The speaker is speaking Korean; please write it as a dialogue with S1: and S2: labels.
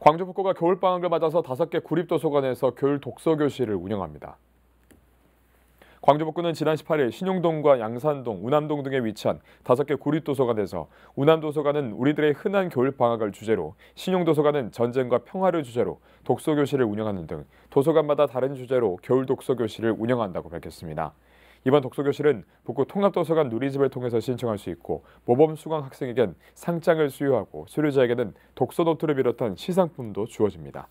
S1: 광주 북구가 겨울방학을 맞아서 다섯 개 구립도서관에서 겨울 독서교실을 운영합니다. 광주 북구는 지난 18일 신용동과 양산동, 우남동 등에 위치한 다섯 개 구립도서관에서 우남도서관은 우리들의 흔한 겨울방학을 주제로, 신용도서관은 전쟁과 평화를 주제로 독서교실을 운영하는 등 도서관마다 다른 주제로 겨울 독서교실을 운영한다고 밝혔습니다. 이번 독서교실은 북구 통합도서관 누리집을 통해서 신청할 수 있고 모범 수강 학생에겐 상장을 수여하고 수료자에게는 독서노트를 비롯한 시상품도 주어집니다.